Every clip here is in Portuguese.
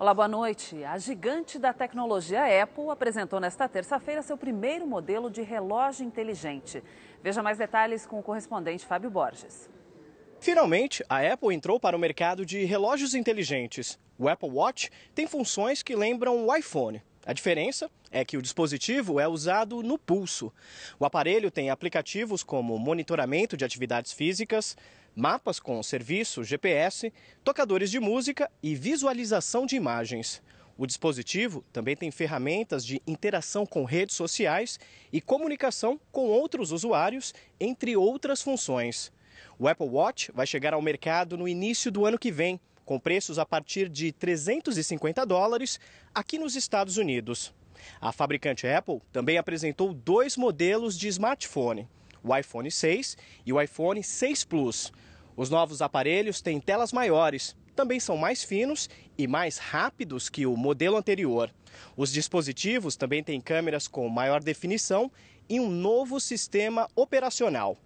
Olá, boa noite. A gigante da tecnologia Apple apresentou nesta terça-feira seu primeiro modelo de relógio inteligente. Veja mais detalhes com o correspondente Fábio Borges. Finalmente, a Apple entrou para o mercado de relógios inteligentes. O Apple Watch tem funções que lembram o iPhone. A diferença é que o dispositivo é usado no pulso. O aparelho tem aplicativos como monitoramento de atividades físicas, mapas com serviço GPS, tocadores de música e visualização de imagens. O dispositivo também tem ferramentas de interação com redes sociais e comunicação com outros usuários, entre outras funções. O Apple Watch vai chegar ao mercado no início do ano que vem com preços a partir de 350 dólares aqui nos Estados Unidos. A fabricante Apple também apresentou dois modelos de smartphone, o iPhone 6 e o iPhone 6 Plus. Os novos aparelhos têm telas maiores, também são mais finos e mais rápidos que o modelo anterior. Os dispositivos também têm câmeras com maior definição e um novo sistema operacional.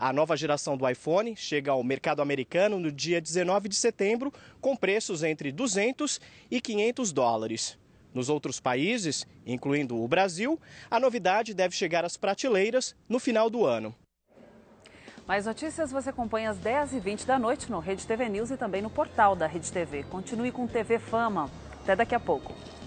A nova geração do iPhone chega ao mercado americano no dia 19 de setembro, com preços entre 200 e 500 dólares. Nos outros países, incluindo o Brasil, a novidade deve chegar às prateleiras no final do ano. Mais notícias você acompanha às 10h20 da noite no Rede TV News e também no portal da Rede TV. Continue com TV Fama. Até daqui a pouco.